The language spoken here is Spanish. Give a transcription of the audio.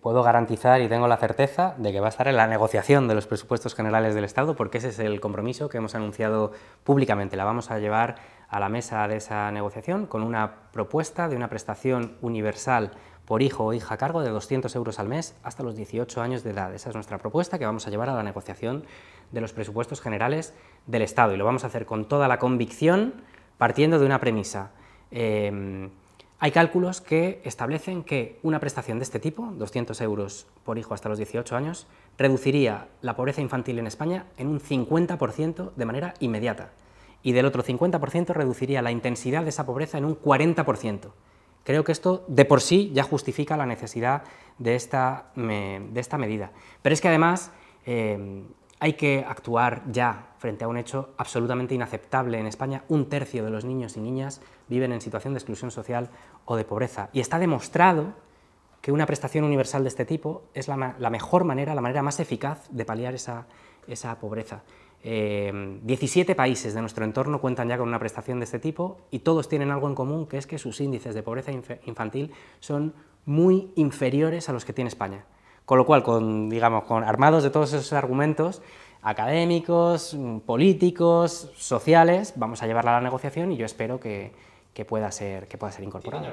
puedo garantizar y tengo la certeza de que va a estar en la negociación de los presupuestos generales del Estado, porque ese es el compromiso que hemos anunciado públicamente. La vamos a llevar a la mesa de esa negociación con una propuesta de una prestación universal por hijo o hija a cargo de 200 euros al mes hasta los 18 años de edad. Esa es nuestra propuesta que vamos a llevar a la negociación de los presupuestos generales del Estado y lo vamos a hacer con toda la convicción partiendo de una premisa. Eh, hay cálculos que establecen que una prestación de este tipo, 200 euros por hijo hasta los 18 años, reduciría la pobreza infantil en España en un 50% de manera inmediata y del otro 50% reduciría la intensidad de esa pobreza en un 40%. Creo que esto de por sí ya justifica la necesidad de esta, de esta medida. Pero es que además eh, hay que actuar ya frente a un hecho absolutamente inaceptable. En España, un tercio de los niños y niñas viven en situación de exclusión social o de pobreza. Y está demostrado que una prestación universal de este tipo es la, mejor manera, la manera más eficaz de paliar esa, pobreza. Eh, diecisiete 17 países de nuestro entorno cuentan ya con una prestación de este tipo y todos tienen algo en común, que es que sus índices de pobreza infantil son muy inferiores a los que tiene España. Con lo cual, con, digamos, con armados de todos esos argumentos académicos, mm, políticos, sociales, vamos a llevarla a la negociación y yo espero que pueda, ser, que pueda ser incorporada.